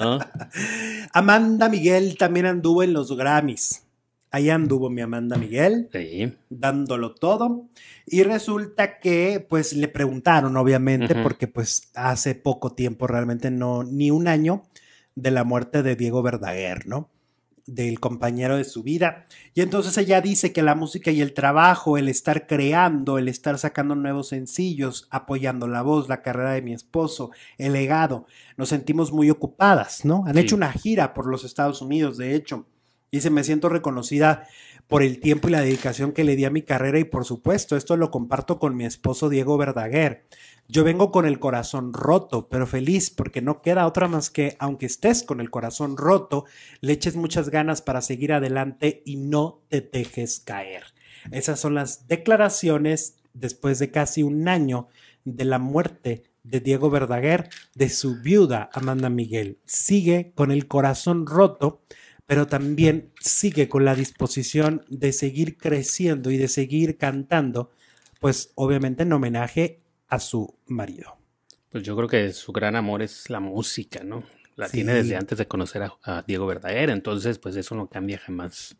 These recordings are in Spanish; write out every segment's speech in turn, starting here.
Amanda Miguel también anduvo en los Grammys. ahí anduvo mi Amanda Miguel, dándolo todo. Y resulta que, pues, le preguntaron, obviamente, porque, pues, hace poco tiempo, realmente no, ni un año, de la muerte de Diego Verdaguer, ¿no? del compañero de su vida. Y entonces ella dice que la música y el trabajo, el estar creando, el estar sacando nuevos sencillos, apoyando la voz, la carrera de mi esposo, el legado, nos sentimos muy ocupadas, ¿no? Han hecho una gira por los Estados Unidos, de hecho. y Dice, me siento reconocida por el tiempo y la dedicación que le di a mi carrera y por supuesto esto lo comparto con mi esposo Diego Verdaguer. Yo vengo con el corazón roto, pero feliz porque no queda otra más que, aunque estés con el corazón roto, le eches muchas ganas para seguir adelante y no te dejes caer. Esas son las declaraciones después de casi un año de la muerte de Diego Verdaguer, de su viuda Amanda Miguel. Sigue con el corazón roto, pero también sigue con la disposición de seguir creciendo y de seguir cantando, pues obviamente en homenaje a su marido. Pues yo creo que su gran amor es la música, ¿no? La tiene desde antes de conocer a, Diego Verdadera, entonces pues eso no cambia jamás.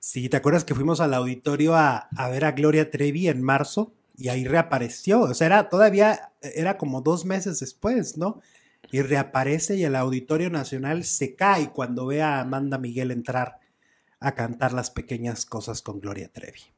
Sí, ¿te acuerdas que fuimos al auditorio a, a, ver a Gloria Trevi en marzo? Y ahí reapareció, o sea, era todavía, era como dos meses después, ¿no? y reaparece y el Auditorio Nacional se cae cuando ve a Amanda Miguel entrar a cantar las pequeñas cosas con Gloria Trevi.